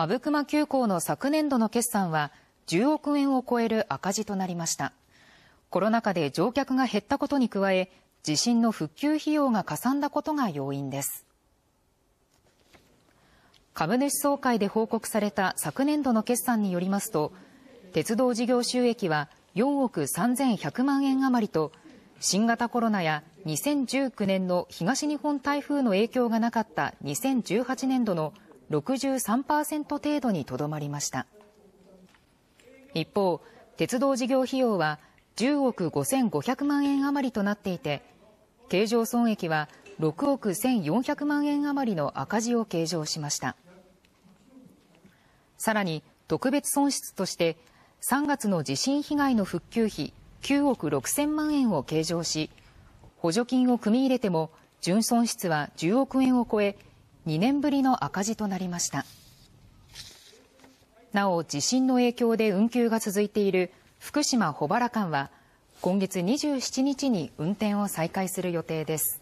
阿武隈急行の昨年度の決算は10億円を超える赤字となりましたコロナ禍で乗客が減ったことに加え地震の復旧費用がかさんだことが要因です株主総会で報告された昨年度の決算によりますと鉄道事業収益は4億3100万円余りと新型コロナや2019年の東日本台風の影響がなかった2018年度の63%程度にとどまりました一方、鉄道事業費用は10億5500万円余りとなっていて経常損益は6億1400万円余りの赤字を計上しましたさらに特別損失として3月の地震被害の復旧費9億6000万円を計上し補助金を組み入れても純損失は10億円を超え2年ぶりの赤字となりましたなお地震の影響で運休が続いている福島保原間は今月27日に運転を再開する予定です